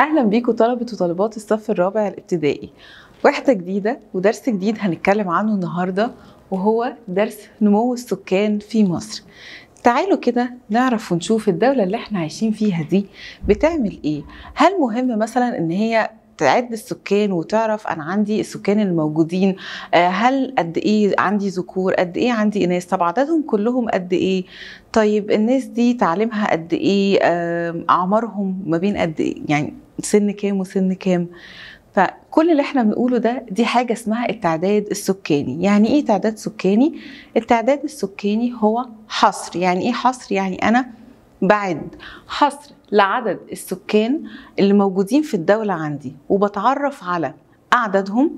اهلا بيكم طلبه وطالبات الصف الرابع الابتدائي وحده جديده ودرس جديد هنتكلم عنه النهارده وهو درس نمو السكان في مصر تعالوا كده نعرف ونشوف الدولة اللي احنا عايشين فيها دي بتعمل ايه هل مهم مثلا ان هي تعد السكان وتعرف انا عندي السكان الموجودين آه، هل قد ايه عندي ذكور قد ايه عندي اناث طب عددهم كلهم قد ايه طيب الناس دي تعليمها قد ايه اعمارهم ما بين قد ايه يعني سن كام وسن كام فكل اللي احنا بنقوله ده دي حاجة اسمها التعداد السكاني يعني ايه تعداد سكاني؟ التعداد السكاني هو حصر يعني ايه حصر؟ يعني انا بعد حصر لعدد السكان اللي موجودين في الدولة عندي وبتعرف على أعدادهم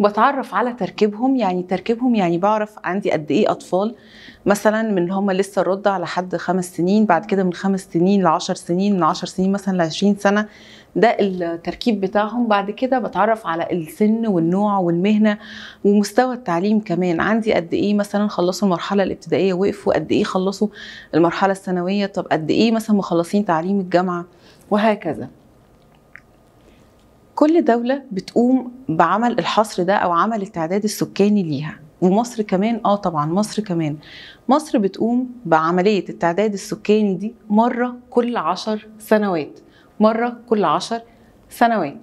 وبتعرف على تركيبهم يعني تركيبهم يعني بعرف عندي قد ايه اطفال مثلا من اللي هم لسه الرضع لحد خمس سنين بعد كده من خمس سنين لعشر سنين من عشر سنين مثلا لعشرين سنه ده التركيب بتاعهم بعد كده بتعرف على السن والنوع والمهنه ومستوى التعليم كمان عندي قد ايه مثلا خلصوا المرحله الابتدائيه وقفوا قد ايه خلصوا المرحله الثانويه طب قد ايه مثلا مخلصين تعليم الجامعه وهكذا كل دوله بتقوم بعمل الحصر ده او عمل التعداد السكاني ليها ومصر كمان اه طبعا مصر كمان مصر بتقوم بعمليه التعداد السكاني دي مره كل عشر سنوات مره كل عشر سنوات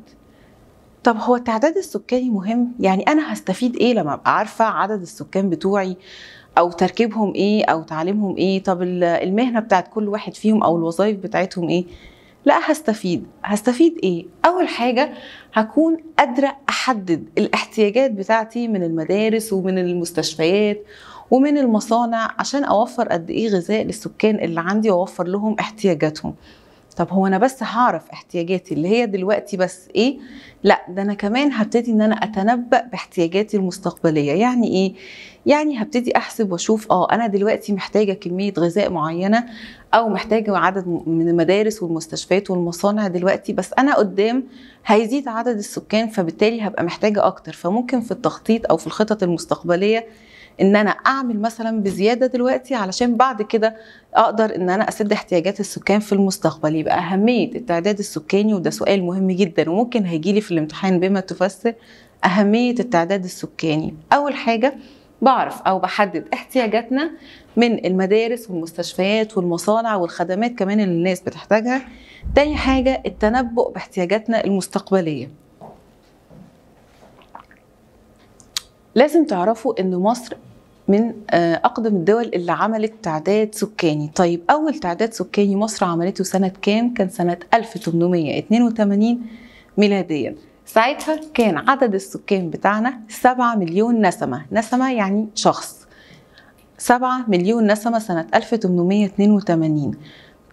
طب هو التعداد السكاني مهم يعني انا هستفيد ايه لما ابقى عارفه عدد السكان بتوعي او تركيبهم ايه او تعليمهم ايه طب المهنه بتاعت كل واحد فيهم او الوظائف بتاعتهم ايه لا هستفيد هستفيد ايه اول حاجه هكون قادره احدد الاحتياجات بتاعتي من المدارس ومن المستشفيات ومن المصانع عشان اوفر قد ايه غذاء للسكان اللي عندي واوفر لهم احتياجاتهم طب هو انا بس هعرف احتياجاتي اللي هي دلوقتي بس ايه لا ده انا كمان هبتدي ان انا اتنبأ باحتياجاتي المستقبليه يعني ايه يعني هبتدي احسب واشوف اه انا دلوقتي محتاجه كميه غذاء معينه او محتاجه عدد من المدارس والمستشفيات والمصانع دلوقتي بس انا قدام هيزيد عدد السكان فبالتالي هبقى محتاجه اكتر فممكن في التخطيط او في الخطط المستقبليه ان انا اعمل مثلا بزياده دلوقتي علشان بعد كده اقدر ان انا اسد احتياجات السكان في المستقبل يبقى اهميه التعداد السكاني وده سؤال مهم جدا وممكن هيجيلي في الامتحان بما تفسر اهميه التعداد السكاني اول حاجه بعرف او بحدد احتياجاتنا من المدارس والمستشفيات والمصانع والخدمات كمان اللي الناس بتحتاجها تاني حاجه التنبؤ باحتياجاتنا المستقبليه لازم تعرفوا ان مصر من آه، اقدم الدول اللي عملت تعداد سكاني طيب اول تعداد سكاني مصر عملته سنه كام كان سنه 1882 ميلاديا ساعتها كان عدد السكان بتاعنا 7 مليون نسمه نسمه يعني شخص 7 مليون نسمه سنه 1882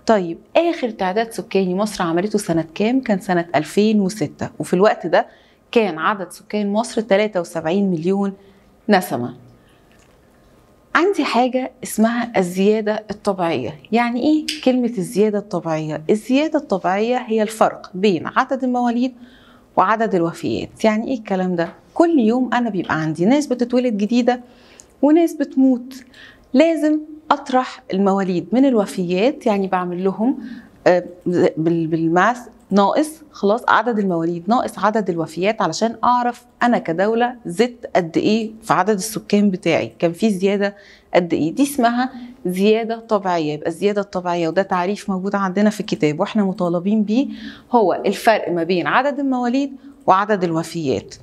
طيب اخر تعداد سكاني مصر عملته سنه كام كان سنه 2006 وفي الوقت ده كان عدد سكان مصر 73 مليون نسمة عندي حاجة اسمها الزيادة الطبيعية يعني إيه كلمة الزيادة الطبيعية؟ الزيادة الطبيعية هي الفرق بين عدد المواليد وعدد الوفيات يعني إيه الكلام ده؟ كل يوم أنا بيبقى عندي ناس بتتولد جديدة وناس بتموت لازم أطرح المواليد من الوفيات يعني بعمل لهم آه، بالماث ناقص خلاص عدد المواليد ناقص عدد الوفيات علشان اعرف انا كدوله زدت قد ايه في عدد السكان بتاعي كان في زياده قد ايه دي اسمها زياده طبيعيه يبقى الزياده الطبيعيه وده تعريف موجود عندنا في الكتاب واحنا مطالبين بيه هو الفرق ما بين عدد المواليد وعدد الوفيات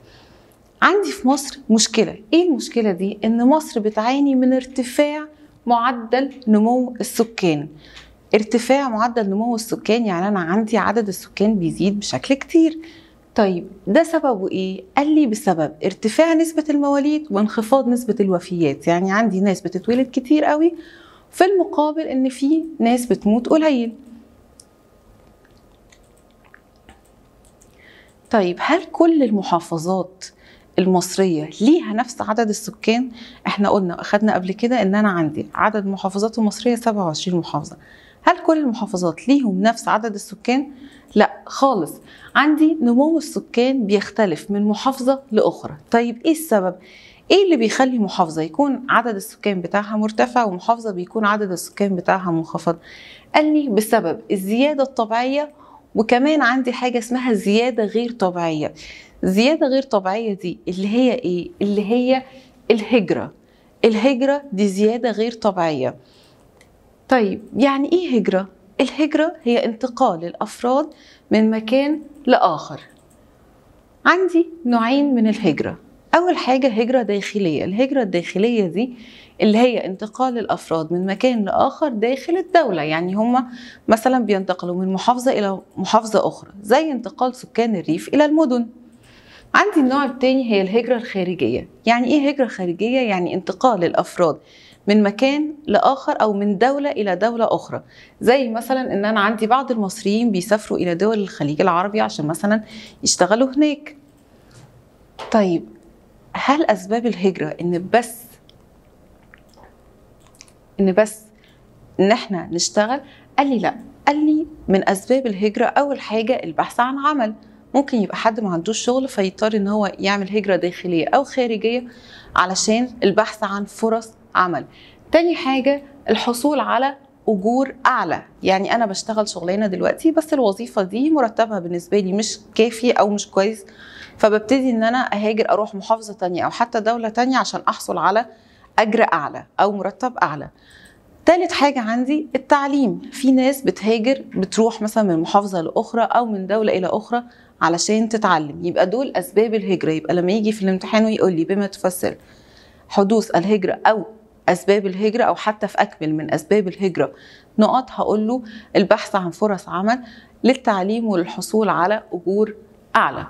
عندي في مصر مشكله ايه المشكله دي ان مصر بتعاني من ارتفاع معدل نمو السكان ارتفاع معدل نمو السكان يعني انا عندي عدد السكان بيزيد بشكل كتير طيب ده سببه ايه؟ قال لي بسبب ارتفاع نسبة المواليد وانخفاض نسبة الوفيات يعني عندي ناس بتتولد كتير قوي في المقابل ان في ناس بتموت قليل طيب هل كل المحافظات المصرية ليها نفس عدد السكان؟ احنا قلنا اخدنا قبل كده ان انا عندي عدد محافظات المصرية 27 محافظة هل كل المحافظات ليهم نفس عدد السكان؟ لا خالص عندي نمو السكان بيختلف من محافظة لأخرى طيب إيه السبب؟ ايه اللي بيخلي محافظة يكون عدد السكان بتاعها مرتفع ومحافظة بيكون عدد السكان بتاعها منخفض قال لي بسبب الزيادة الطبيعية وكمان عندي حاجة اسمها زيادة غير طبيعية زيادة غير طبيعية دي اللي هي ايه اللي هي الهجرة الهجرة دي زيادة غير طبيعية طيب يعني ايه هجره الهجره هي انتقال الافراد من مكان لاخر عندي نوعين من الهجره اول حاجه هجره داخليه الهجره الداخليه دي اللي هي انتقال الافراد من مكان لاخر داخل الدوله يعني هما مثلا بينتقلوا من محافظه الى محافظه اخرى زي انتقال سكان الريف الى المدن عندي النوع التاني هي الهجرة الخارجية يعني ايه هجرة خارجية؟ يعني انتقال الأفراد من مكان لاخر او من دوله الى دوله اخرى زي مثلا ان انا عندي بعض المصريين بيسافروا الى دول الخليج العربي عشان مثلا يشتغلوا هناك طيب هل اسباب الهجره ان بس ان بس ان احنا نشتغل قال لي لا قال لي من اسباب الهجره اول حاجه البحث عن عمل ممكن يبقى حد ما عندوش شغل فيضطر ان هو يعمل هجره داخليه او خارجيه علشان البحث عن فرص عمل تاني حاجة الحصول على اجور اعلى يعني انا بشتغل شغلانه دلوقتي بس الوظيفه دي مرتبها بالنسبه لي مش كافي او مش كويس فببتدي ان انا اهاجر اروح محافظه تانية او حتى دوله تانية عشان احصل على اجر اعلى او مرتب اعلى تالت حاجة عندي التعليم في ناس بتهاجر بتروح مثلا من محافظة لأخرى أو من دولة إلى أخرى علشان تتعلم يبقى دول أسباب الهجرة يبقى لما يجي في الامتحان ويقول لي بما تفسر حدوث الهجرة أو اسباب الهجره او حتى في اكمل من اسباب الهجره نقاط هقول له البحث عن فرص عمل للتعليم وللحصول على اجور اعلى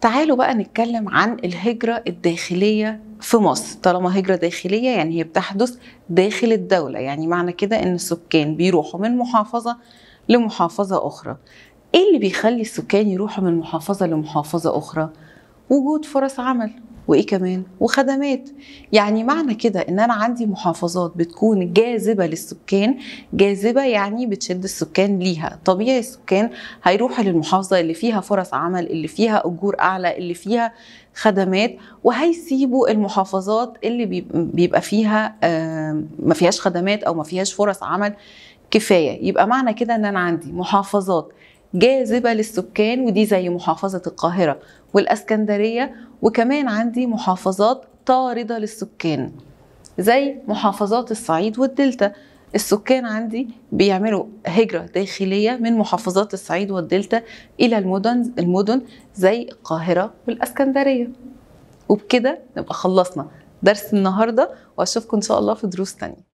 تعالوا بقى نتكلم عن الهجرة الداخلية في مصر طالما هجرة داخلية يعني هي بتحدث داخل الدولة يعني معنى كده ان السكان بيروحوا من محافظة لمحافظة أخرى ايه اللي بيخلي السكان يروحوا من محافظة لمحافظة أخرى؟ وجود فرص عمل وايه كمان وخدمات يعني معنى كده ان انا عندي محافظات بتكون جاذبه للسكان جاذبه يعني بتشد السكان ليها طبيعي السكان هيروحوا للمحافظه اللي فيها فرص عمل اللي فيها اجور اعلى اللي فيها خدمات وهيسيبوا المحافظات اللي بيبقى فيها ما فيهاش خدمات او ما فيهاش فرص عمل كفايه يبقى معنى كده ان انا عندي محافظات جاذبة للسكان ودي زي محافظة القاهرة والأسكندرية وكمان عندي محافظات طاردة للسكان زي محافظات الصعيد والدلتا السكان عندي بيعملوا هجرة داخلية من محافظات الصعيد والدلتا إلى المدن المدن زي القاهرة والأسكندرية وبكده نبقى خلصنا درس النهاردة وأشوفكم إن شاء الله في دروس تانية